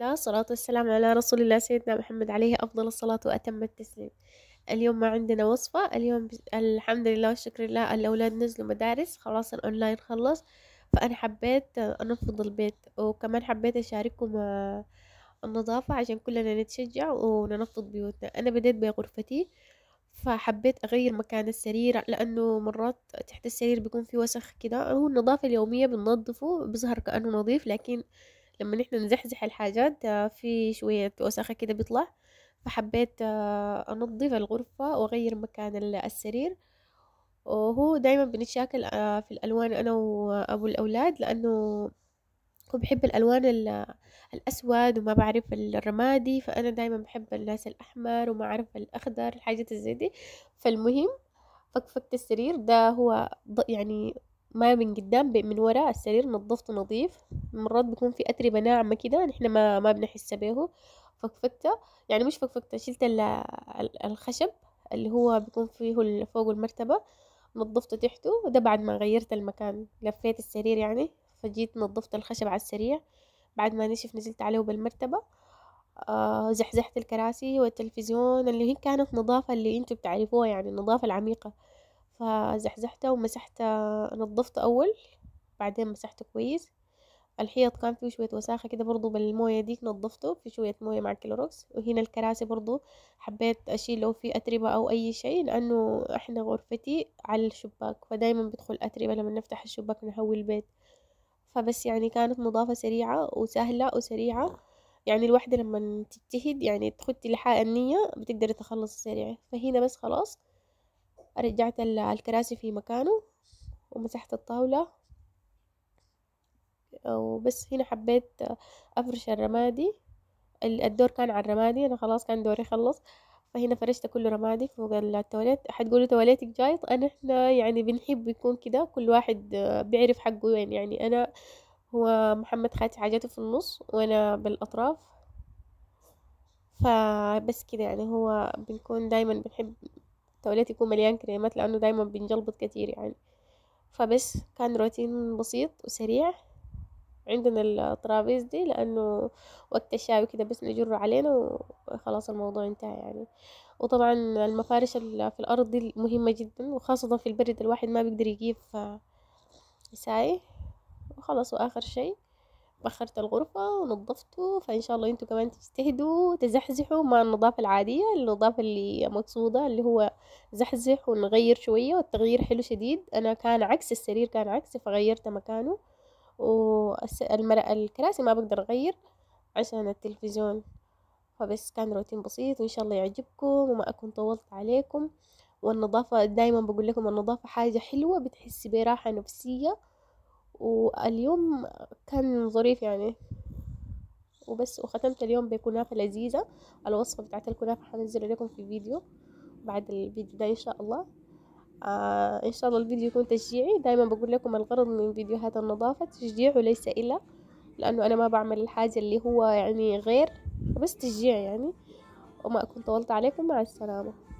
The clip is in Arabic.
لا صلاة والسلام على رسول الله سيدنا محمد عليه أفضل الصلاة وأتم التسليم اليوم ما عندنا وصفة اليوم الحمد لله والشكر لله الأولاد نزلوا مدارس خلاص الأونلاين خلص فأنا حبيت أنفض البيت وكمان حبيت أشارككم آه، النظافة عشان كلنا نتشجع وننفض بيوتنا أنا بديت بغرفتي فحبيت أغير مكان السرير لأنه مرات تحت السرير بيكون في وسخ كده هو النظافة اليومية بننظفه بظهر كأنه نظيف لكن لما نحن نزحزح الحاجات آه، في شوية وسخة كده بيطلع فحبيت آه، أنظف الغرفة وأغير مكان السرير وهو دايما بنتشاكل آه، في الألوان أنا وأبو الأولاد لأنه هو بحب الألوان الأسود وما بعرف الرمادي فأنا دايما بحب الناس الأحمر وما أعرف الأخضر الحاجات الزي دي فالمهم فكفكت السرير ده هو يعني ماي من قدام من ورا السرير نظفته نظيف مرات بيكون في أتربة ناعمة كده نحن ما ما بنحس بيه فكفكته يعني مش فكفكته شلت الخشب اللي هو بيكون فيه فوق المرتبة نظفته تحته وده بعد ما غيرت المكان لفيت السرير يعني فجيت نظفت الخشب على السريع بعد ما نشف نزلت عليه بالمرتبة آه زحزحت الكراسي والتلفزيون اللي هي كانت نظافة اللي انتم بتعرفوها يعني النظافة العميقة فزحزحته ومسحته نظفته أول بعدين مسحته كويس الحيط كان فيه شوية وساخة كده برضو بالموية ديك نظفته في شوية موية مع الكلوروكس وهنا الكراسي برضو حبيت أشيل لو في أتربة أو أي شيء لأنه إحنا غرفتي على الشباك فدايما بدخل أتربة لما نفتح الشباك نهوي البيت فبس يعني كانت نظافة سريعة وسهلة وسريعة يعني الواحدة لما تجتهد يعني تخدي لحقها النية بتقدري تخلص سريع فهنا بس خلاص رجعت الكراسي في مكانه ومسحت الطاولة وبس هنا حبيت أفرش الرمادي الدور كان على الرمادي أنا خلاص كان دوري خلص فهنا فرشت كل رمادي فوق التواليت حتقولوا تواليتك جايط أنا إحنا يعني بنحب يكون كده كل واحد بيعرف حقه وين يعني أنا هو محمد خاتي حاجاته في النص وأنا بالأطراف فبس كده يعني هو بنكون دايما بنحب التواليت يكون مليان كريمات لانه دايما بنجلبط كتير يعني فبس كان روتين بسيط وسريع عندنا الترابيز دي لانه وقت الشاي وكده بس نجر علينا وخلاص الموضوع انتهى يعني وطبعا المفارش في الارض دي مهمه جدا وخاصه في البرد الواحد ما بيقدر يجيب ساي آه، وخلاص واخر شيء بخرت الغرفة ونظفته فإن شاء الله انتوا كمان تجتهدوا تزحزحوا مع النظافة العادية النظافة اللي مقصودة اللي هو زحزح ونغير شوية والتغيير حلو شديد أنا كان عكس السرير كان عكس فغيرت مكانه والكراسي ما بقدر أغير عشان التلفزيون فبس كان روتين بسيط وإن شاء الله يعجبكم وما أكون طولت عليكم والنظافة دايما بقول لكم النظافة حاجة حلوة بتحسي براحة نفسية واليوم كان ظريف يعني وبس وختمت اليوم بكنافة لذيذة الوصفة بتاعت الكنافة هنزل لكم في فيديو بعد الفيديو ده إن شاء الله آه إن شاء الله الفيديو يكون تشجيعي دايما بقول لكم الغرض من فيديوهات النظافة تشجيع وليس إلا لأنه أنا ما بعمل الحاجة اللي هو يعني غير بس تشجيع يعني وما أكون طولت عليكم مع السلامة